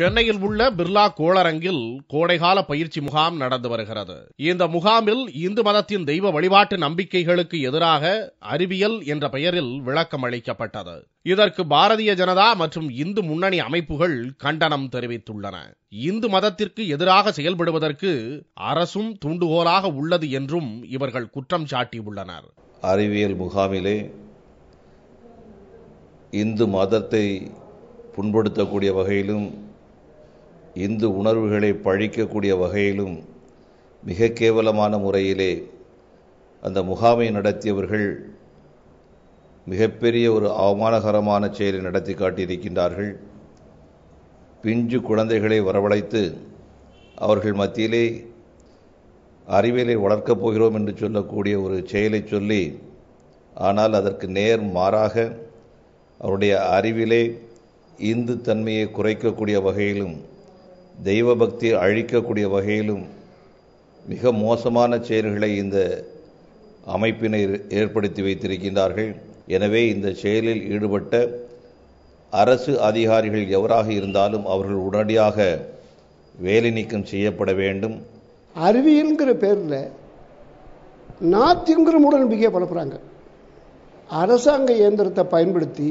சென்னையில் உள்ள பிர்லா கோளரங்கில் கோடைகால பயிற்சி முகாம் நடந்து வருகிறது இந்த முகாமில் இந்து மதத்தின் தெய்வ வழிபாட்டு நம்பிக்கைகளுக்கு எதிராக அறிவியல் என்ற பெயரில் விளக்கம் அளிக்கப்பட்டது இதற்கு பாரதிய ஜனதா மற்றும் இந்து முன்னணி அமைப்புகள் கண்டனம் தெரிவித்துள்ளன இந்து மதத்திற்கு எதிராக செயல்படுவதற்கு அரசும் தூண்டுகோலாக உள்ளது என்றும் இவர்கள் குற்றம் சாட்டியுள்ளனர் அறிவியல் முகாமிலே இந்து மதத்தை புண்படுத்தக்கூடிய வகையிலும் இந்து உணர்வுகளை பழிக்கக்கூடிய வகையிலும் மிக கேவலமான முறையிலே அந்த முகாமை நடத்தியவர்கள் மிகப்பெரிய ஒரு அவமானகரமான செயலை நடத்தி காட்டியிருக்கின்றார்கள் பிஞ்சு குழந்தைகளை வரவழைத்து அவர்கள் மத்தியிலே அறிவியலை வளர்க்கப் போகிறோம் என்று சொல்லக்கூடிய ஒரு செயலை சொல்லி ஆனால் அதற்கு நேர் மாறாக அவருடைய அறிவிலே இந்து தன்மையை குறைக்கக்கூடிய வகையிலும் தெய்வ அழிக்கக்கூடிய வகையிலும் மிக மோசமான செயல்களை இந்த அமைப்பினை ஏற்படுத்தி வைத்திருக்கின்றார்கள் எனவே இந்த செயலில் ஈடுபட்ட அரசு அதிகாரிகள் எவராக இருந்தாலும் அவர்கள் உடனடியாக வேலை நீக்கம் செய்யப்பட வேண்டும் அறிவியலுங்கிற பேரில் நாத்திங்கிற மூடநம்பிக்கையை பரப்புகிறாங்க அரசாங்க இயந்திரத்தை பயன்படுத்தி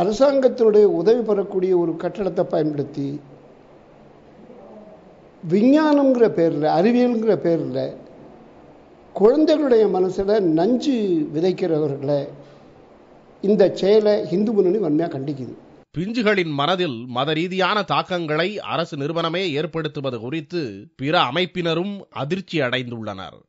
அரசாங்கத்தினுடைய உதவி பெறக்கூடிய ஒரு கட்டடத்தை பயன்படுத்தி விஞ்ஞானங்கிற பேரில் அறிவியலுங்கிற பேரில் குழந்தைகளுடைய மனசில் நஞ்சு விதைக்கிறவர்களை இந்த செயலை இந்து முன்னணி வன்மையாக கண்டிக்குது பிஞ்சுகளின் மனதில் மத ரீதியான தாக்கங்களை அரசு நிறுவனமே ஏற்படுத்துவது குறித்து பிற அமைப்பினரும் அதிர்ச்சி அடைந்துள்ளனர்